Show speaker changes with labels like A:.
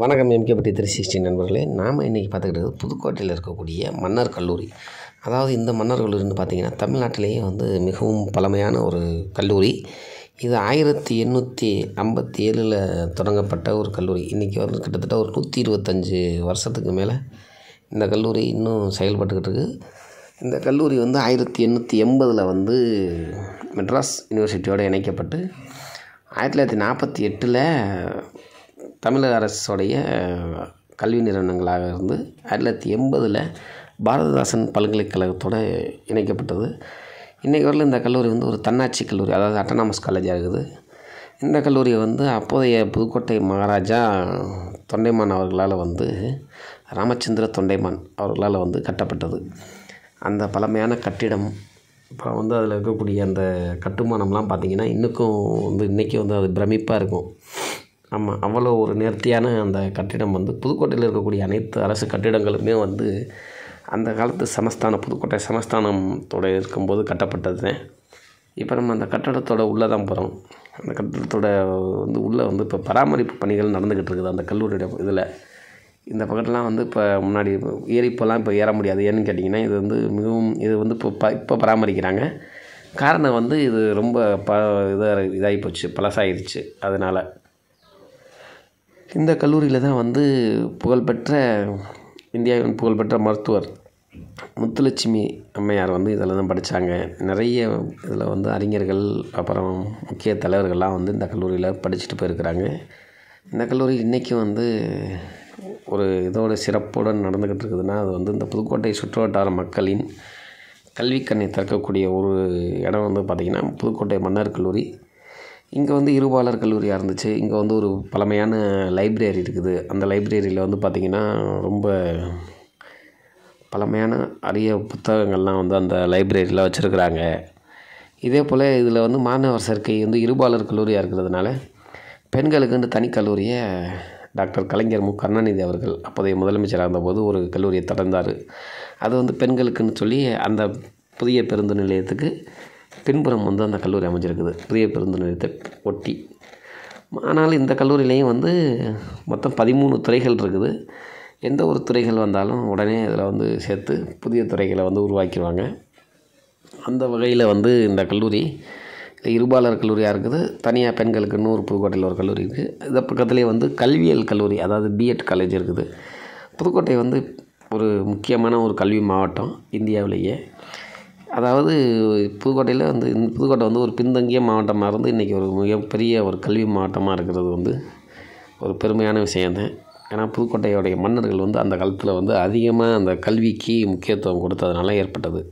A: வணக்கம் எம்கேபட்டி three sixty நண்பர்களே நாம் இன்றைக்கி பார்த்துக்கிட்டது புதுக்கோட்டையில் இருக்கக்கூடிய மன்னர் கல்லூரி அதாவது இந்த மன்னர் கல்லூரின்னு பார்த்திங்கன்னா தமிழ்நாட்டிலேயே வந்து மிகவும் பழமையான ஒரு கல்லூரி இது ஆயிரத்தி எண்ணூற்றி ஐம்பத்தி ஏழில் தொடங்கப்பட்ட ஒரு கல்லூரி இன்றைக்கி வந்து கிட்டத்தட்ட ஒரு நூற்றி இருபத்தஞ்சி வருஷத்துக்கு மேலே இந்த கல்லூரி இன்னும் செயல்பட்டுக்கிட்டு இருக்குது இந்த கல்லூரி வந்து ஆயிரத்தி எண்ணூற்றி எண்பதில் வந்து மெட்ராஸ் யூனிவர்சிட்டியோடு இணைக்கப்பட்டு ஆயிரத்தி தொள்ளாயிரத்தி நாற்பத்தி எட்டில் தமிழக அரசுடைய கல்வி நிறுவனங்களாக இருந்து ஆயிரத்தி தொள்ளாயிரத்தி எண்பதில் பாரதிதாசன் பல்கலைக்கழகத்தோடு இணைக்கப்பட்டது இன்றைக்கு வரல இந்த கல்லூரி வந்து ஒரு தன்னாட்சி கல்லூரி அதாவது அட்டனாமஸ் காலேஜ் ஆகுது இந்த கல்லூரியை வந்து அப்போதைய புதுக்கோட்டை மகாராஜா தொண்டைமான் அவர்களால் வந்து ராமச்சந்திர தொண்டைமான் அவர்களால் வந்து கட்டப்பட்டது அந்த பழமையான கட்டிடம் அப்புறம் வந்து அதில் இருக்கக்கூடிய அந்த கட்டுமானம்லாம் பார்த்திங்கன்னா இன்றைக்கும் வந்து இன்றைக்கி வந்து அது பிரமிப்பாக இருக்கும் ஆமாம் அவ்வளோ ஒரு நேர்த்தியான அந்த கட்டிடம் வந்து புதுக்கோட்டையில் இருக்கக்கூடிய அனைத்து அரசு கட்டிடங்களுமே வந்து அந்த காலத்து சமஸ்தானம் புதுக்கோட்டை சமஸ்தானத்தோடு இருக்கும்போது கட்டப்பட்டது இப்போ நம்ம அந்த கட்டடத்தோட உள்ளே தான் போகிறோம் அந்த கட்டடத்தோட வந்து உள்ளே வந்து இப்போ பராமரிப்பு பணிகள் நடந்துக்கிட்டு இருக்குது அந்த கல்லூரியோட இதில் இந்த பக்கத்துலாம் வந்து இப்போ முன்னாடி ஏறி இப்போலாம் இப்போ ஏற முடியாது ஏன்னு கேட்டிங்கன்னா இது வந்து மிகவும் இது வந்து இப்போ ப இப்போ பராமரிக்கிறாங்க காரணம் வந்து இது ரொம்ப ப இதாக இதாகி போச்சு பழசாயிருச்சு அதனால் இந்த கல்லூரியில் தான் வந்து புகழ்பெற்ற இந்தியாவின் புகழ்பெற்ற மருத்துவர் முத்துலட்சுமி அம்மையார் வந்து இதில் தான் படித்தாங்க நிறைய இதில் வந்து அறிஞர்கள் அப்புறம் முக்கிய தலைவர்கள்லாம் வந்து இந்த கல்லூரியில் படிச்சுட்டு போயிருக்கிறாங்க இந்த கல்லூரி இன்றைக்கி வந்து ஒரு இதோட சிறப்புடன் நடந்துக்கிட்டு இருக்குதுன்னா அது வந்து இந்த புதுக்கோட்டை சுற்றுவட்டார மக்களின் கல்விக்கண்ணை திறக்கக்கூடிய ஒரு இடம் வந்து பார்த்திங்கன்னா புதுக்கோட்டை மன்னார் கல்லூரி இங்கே வந்து இருபாலர் கல்லூரியாக இருந்துச்சு இங்கே வந்து ஒரு பழமையான லைப்ரரி இருக்குது அந்த லைப்ரரியில் வந்து பார்த்திங்கன்னா ரொம்ப பழமையான அரிய புத்தகங்கள்லாம் வந்து அந்த லைப்ரரியில் வச்சுருக்குறாங்க இதே போல் இதில் வந்து மாணவர் சேர்க்கை வந்து இருபாலர் கல்லூரியாக இருக்கிறதுனால பெண்களுக்குன்னு தனி கல்லூரியை டாக்டர் கலைஞர் மு கருணாநிதி அவர்கள் அப்போதைய முதலமைச்சராக இருந்தபோது ஒரு கல்லூரியை திறந்தார் அது வந்து பெண்களுக்குன்னு சொல்லி அந்த புதிய பேருந்து நிலையத்துக்கு பின்புறம் வந்து அந்த கல்லூரி அமைஞ்சிருக்குது பெரிய பெருந்து நிலையத்தை ஒட்டி ஆனால் இந்த கல்லூரியிலையும் வந்து மொத்தம் பதிமூணு துறைகள் இருக்குது எந்த ஒரு துறைகள் வந்தாலும் உடனே இதில் வந்து சேர்த்து புதிய துறைகளை வந்து உருவாக்கிடுவாங்க அந்த வகையில் வந்து இந்த கல்லூரி இருபாலர் கல்லூரியாக இருக்குது தனியாக பெண்களுக்கு இன்னொரு புதுக்கோட்டையில் ஒரு கல்லூரி இருக்குது இந்த பக்கத்துலேயே வந்து கல்வியல் கல்லூரி அதாவது பிஎட் காலேஜ் இருக்குது புதுக்கோட்டை வந்து ஒரு முக்கியமான ஒரு கல்வி மாவட்டம் இந்தியாவிலேயே அதாவது புதுக்கோட்டையில் வந்து புதுக்கோட்டை வந்து ஒரு பின்தங்கிய மாவட்டமாக இருந்து இன்றைக்கி ஒரு மிகப்பெரிய ஒரு கல்வி மாவட்டமாக இருக்கிறது வந்து ஒரு பெருமையான விஷயந்தேன் ஏன்னா புதுக்கோட்டையோடைய மன்னர்கள் வந்து அந்த காலத்தில் வந்து அதிகமாக அந்த கல்விக்கு முக்கியத்துவம் கொடுத்ததுனால ஏற்பட்டது